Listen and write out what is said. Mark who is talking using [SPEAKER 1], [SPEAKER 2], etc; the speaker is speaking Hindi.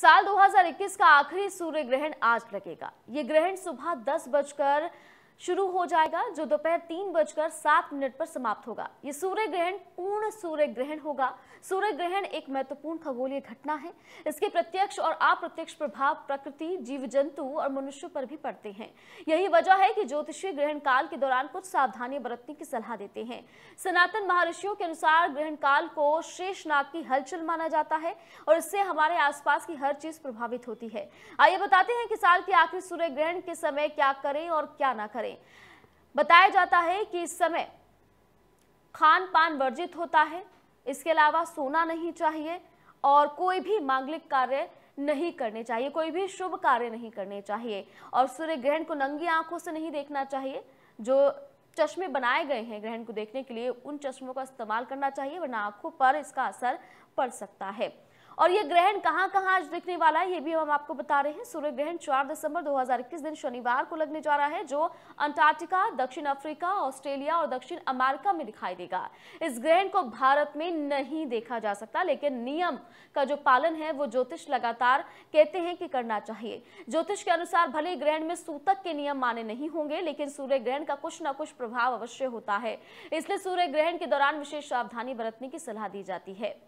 [SPEAKER 1] साल 2021 का आखिरी सूर्य ग्रहण आज लगेगा ये ग्रहण सुबह दस बजकर शुरू हो जाएगा जो दोपहर तीन बजकर सात मिनट पर समाप्त होगा ये सूर्य ग्रहण पूर्ण सूर्य ग्रहण होगा सूर्य ग्रहण एक महत्वपूर्ण खगोलीय घटना है इसके प्रत्यक्ष और अप्रत्यक्ष प्रभाव प्रकृति जीव जंतु और मनुष्य पर भी पड़ते हैं यही वजह है कि ज्योतिषीय ग्रहण काल के दौरान कुछ सावधानियां बरतने की सलाह देते हैं सनातन महर्षियों के अनुसार ग्रहण काल को शेष नाग की हलचल माना जाता है और इससे हमारे आसपास की हर चीज प्रभावित होती है आइए बताते हैं कि साल के आखिरी सूर्य ग्रहण के समय क्या करें और क्या ना करें करें बताया जाता है कि इस समय खान पान वर्जित होता है इसके अलावा सोना नहीं चाहिए और कोई भी मांगलिक कार्य नहीं करने चाहिए कोई भी शुभ कार्य नहीं करने चाहिए और सूर्य ग्रहण को नंगी आंखों से नहीं देखना चाहिए जो चश्मे बनाए गए हैं ग्रहण को देखने के लिए उन चश्मों का इस्तेमाल करना चाहिए वरना आंखों पर इसका असर पड़ सकता है और ये ग्रहण कहाँ कहाँ आज दिखने वाला है ये भी हम आपको बता रहे हैं सूर्य ग्रहण चार दिसंबर 2021 दिन शनिवार को लगने जा रहा है जो अंटार्कटिका दक्षिण अफ्रीका ऑस्ट्रेलिया और दक्षिण अमेरिका में दिखाई देगा इस ग्रहण को भारत में नहीं देखा जा सकता लेकिन नियम का जो पालन है वो ज्योतिष लगातार कहते हैं कि करना चाहिए ज्योतिष के अनुसार भले ग्रहण में सूतक के नियम माने नहीं होंगे लेकिन सूर्य ग्रहण का कुछ ना कुछ प्रभाव अवश्य होता है इसलिए सूर्य ग्रहण के दौरान विशेष सावधानी बरतने की सलाह दी जाती है